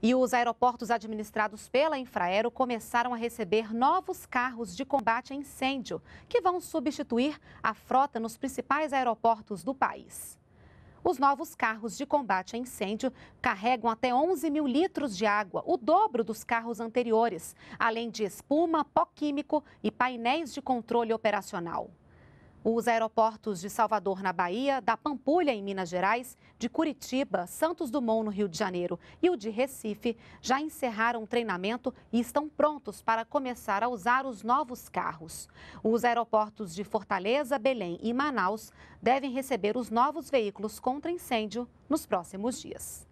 E os aeroportos administrados pela Infraero começaram a receber novos carros de combate a incêndio, que vão substituir a frota nos principais aeroportos do país. Os novos carros de combate a incêndio carregam até 11 mil litros de água, o dobro dos carros anteriores, além de espuma, pó químico e painéis de controle operacional. Os aeroportos de Salvador, na Bahia, da Pampulha, em Minas Gerais, de Curitiba, Santos Dumont, no Rio de Janeiro e o de Recife já encerraram o treinamento e estão prontos para começar a usar os novos carros. Os aeroportos de Fortaleza, Belém e Manaus devem receber os novos veículos contra incêndio nos próximos dias.